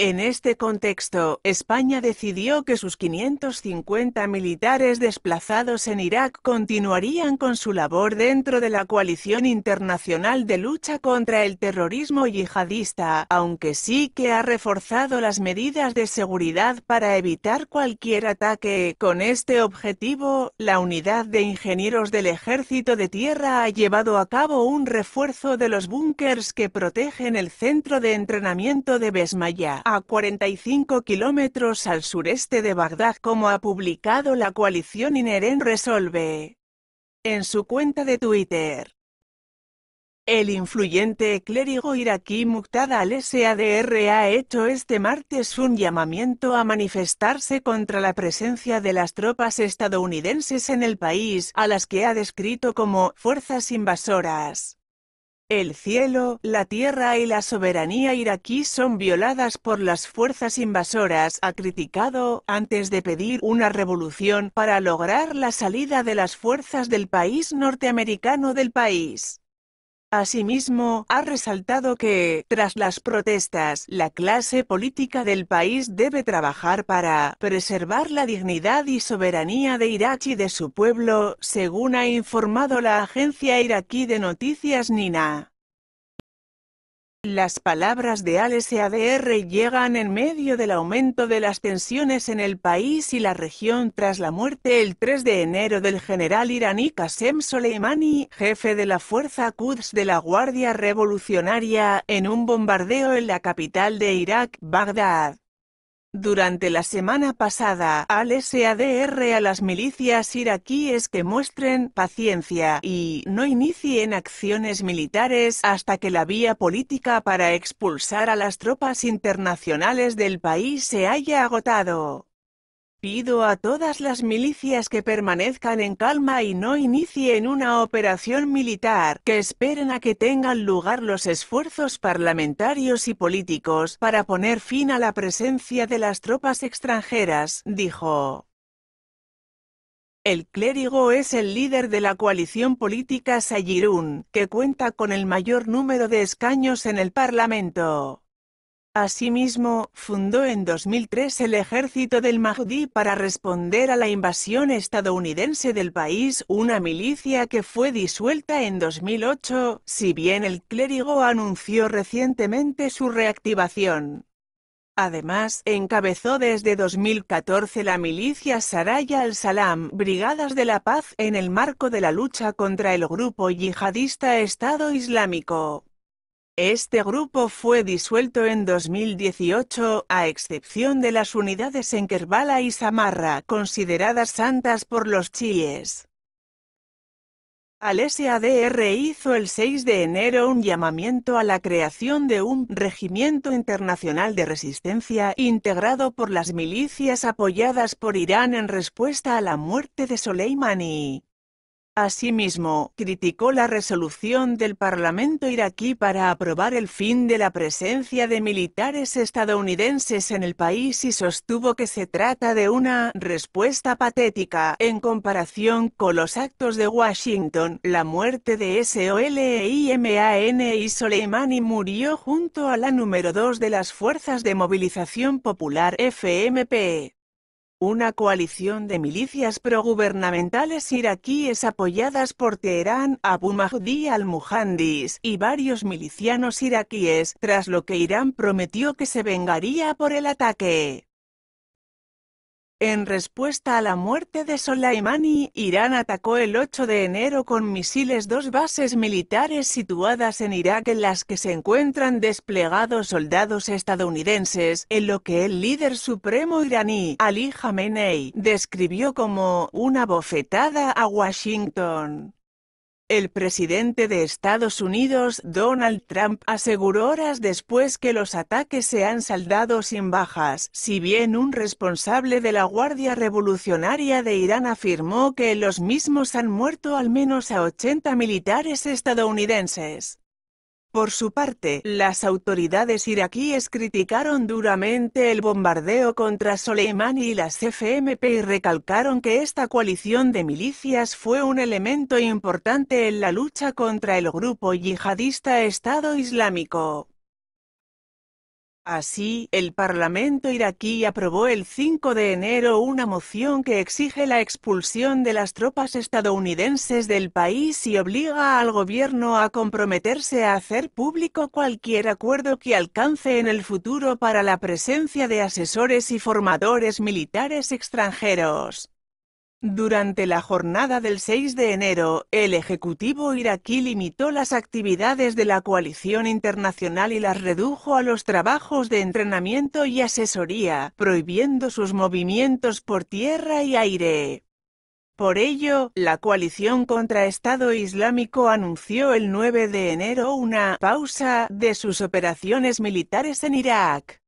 En este contexto, España decidió que sus 550 militares desplazados en Irak continuarían con su labor dentro de la coalición internacional de lucha contra el terrorismo yihadista, aunque sí que ha reforzado las medidas de seguridad para evitar cualquier ataque. Con este objetivo, la unidad de ingenieros del Ejército de Tierra ha llevado a cabo un refuerzo de los búnkers que protegen el centro de entrenamiento de Besmaya a 45 kilómetros al sureste de Bagdad como ha publicado la coalición Ineren Resolve. En su cuenta de Twitter. El influyente clérigo iraquí Muqtada al-Sadr ha hecho este martes un llamamiento a manifestarse contra la presencia de las tropas estadounidenses en el país, a las que ha descrito como «fuerzas invasoras». El cielo, la tierra y la soberanía iraquí son violadas por las fuerzas invasoras, ha criticado, antes de pedir una revolución para lograr la salida de las fuerzas del país norteamericano del país. Asimismo, ha resaltado que, tras las protestas, la clase política del país debe trabajar para preservar la dignidad y soberanía de Irak y de su pueblo, según ha informado la agencia iraquí de noticias Nina. Las palabras de al e adr llegan en medio del aumento de las tensiones en el país y la región tras la muerte el 3 de enero del general iraní Qasem Soleimani, jefe de la Fuerza Quds de la Guardia Revolucionaria, en un bombardeo en la capital de Irak, Bagdad. Durante la semana pasada, al SADR a las milicias iraquíes que muestren paciencia y no inicien acciones militares hasta que la vía política para expulsar a las tropas internacionales del país se haya agotado. Pido a todas las milicias que permanezcan en calma y no inicien una operación militar, que esperen a que tengan lugar los esfuerzos parlamentarios y políticos para poner fin a la presencia de las tropas extranjeras, dijo. El clérigo es el líder de la coalición política Sayirun, que cuenta con el mayor número de escaños en el Parlamento. Asimismo, fundó en 2003 el Ejército del Mahdi para responder a la invasión estadounidense del país, una milicia que fue disuelta en 2008, si bien el clérigo anunció recientemente su reactivación. Además, encabezó desde 2014 la milicia Saraya al-Salam, Brigadas de la Paz, en el marco de la lucha contra el grupo yihadista Estado Islámico. Este grupo fue disuelto en 2018, a excepción de las unidades en Kerbala y Samarra, consideradas santas por los chiíes. Al SADR hizo el 6 de enero un llamamiento a la creación de un regimiento internacional de resistencia integrado por las milicias apoyadas por Irán en respuesta a la muerte de Soleimani. Asimismo, criticó la resolución del Parlamento iraquí para aprobar el fin de la presencia de militares estadounidenses en el país y sostuvo que se trata de una respuesta patética en comparación con los actos de Washington. La muerte de SOLEIMAN y Soleimani murió junto a la número dos de las Fuerzas de Movilización Popular FMP. Una coalición de milicias progubernamentales iraquíes apoyadas por Teherán, Abu Mahdi al-Muhandis y varios milicianos iraquíes, tras lo que Irán prometió que se vengaría por el ataque. En respuesta a la muerte de Soleimani, Irán atacó el 8 de enero con misiles dos bases militares situadas en Irak en las que se encuentran desplegados soldados estadounidenses, en lo que el líder supremo iraní, Ali Khamenei, describió como una bofetada a Washington. El presidente de Estados Unidos Donald Trump aseguró horas después que los ataques se han saldado sin bajas, si bien un responsable de la Guardia Revolucionaria de Irán afirmó que los mismos han muerto al menos a 80 militares estadounidenses. Por su parte, las autoridades iraquíes criticaron duramente el bombardeo contra Soleimani y las FMP y recalcaron que esta coalición de milicias fue un elemento importante en la lucha contra el grupo yihadista Estado Islámico. Así, el Parlamento iraquí aprobó el 5 de enero una moción que exige la expulsión de las tropas estadounidenses del país y obliga al gobierno a comprometerse a hacer público cualquier acuerdo que alcance en el futuro para la presencia de asesores y formadores militares extranjeros. Durante la jornada del 6 de enero, el Ejecutivo iraquí limitó las actividades de la coalición internacional y las redujo a los trabajos de entrenamiento y asesoría, prohibiendo sus movimientos por tierra y aire. Por ello, la coalición contra Estado Islámico anunció el 9 de enero una pausa de sus operaciones militares en Irak.